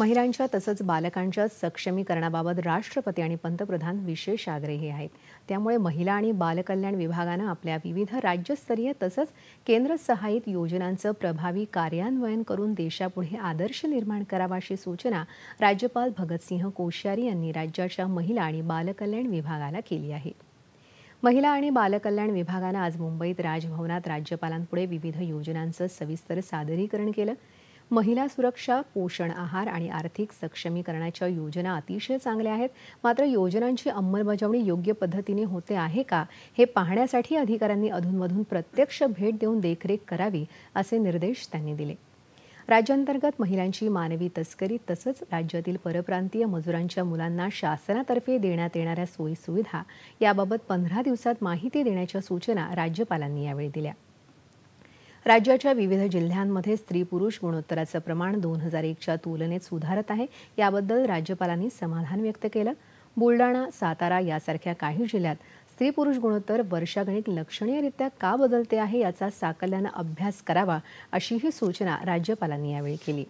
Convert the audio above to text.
महिलांच्या तसंच बालकांच्या सक्षमीकरणाबाबत राष्ट्रपती आणि पंतप्रधान विशेष आग्रही आहेत त्यामुळे महिला आणि बालकल्याण विभागानं आपल्या विविध राज्यस्तरीय तसंच केंद्र सहाय्यित योजनांचं प्रभावी कार्यान्वयन करून देशापुढे आदर्श निर्माण करावा अशी सूचना राज्यपाल भगतसिंह कोश्यारी यांनी राज्याच्या महिला आणि बालकल्याण विभागाला केली आहे महिला आणि बालकल्याण विभागानं आज मुंबईत राजभवनात राज्यपालांपुढे विविध योजनांचं सविस्तर सादरीकरण केलं महिला सुरक्षा पोषण आहार आणि आर्थिक सक्षमीकरणाच्या योजना अतिशय चांगल्या आहेत मात्र योजनांची अंमलबजावणी योग्य पद्धतीने होते आहे का हे पाहण्यासाठी अधिकाऱ्यांनी अधूनमधून प्रत्यक्ष भेट देऊन देखरेख करावी असे निर्देश त्यांनी दिले राज्यांतर्गत महिलांची मानवी तस्करी तसंच राज्यातील परप्रांतीय मजुरांच्या मुलांना शासनातर्फे देण्यात येणाऱ्या सोयीसुविधा याबाबत पंधरा दिवसात माहिती देण्याच्या सूचना राज्यपालांनी यावेळी दिल्या राज्याच्या विविध जिल्ह्यांमध्ये स्त्री पुरुष गुणोत्तराचं प्रमाण दोन हजार एकच्या तुलनेत सुधारत आहे याबद्दल राज्यपालांनी समाधान व्यक्त केलं बुलडाणा सातारा यासारख्या काही जिल्ह्यात स्त्री पुरुष गुणोत्तर वर्षागणिक लक्षणीयरित्या का बदलते आहे याचा साकल्यानं अभ्यास करावा अशीही सूचना राज्यपालांनी यावेळी केली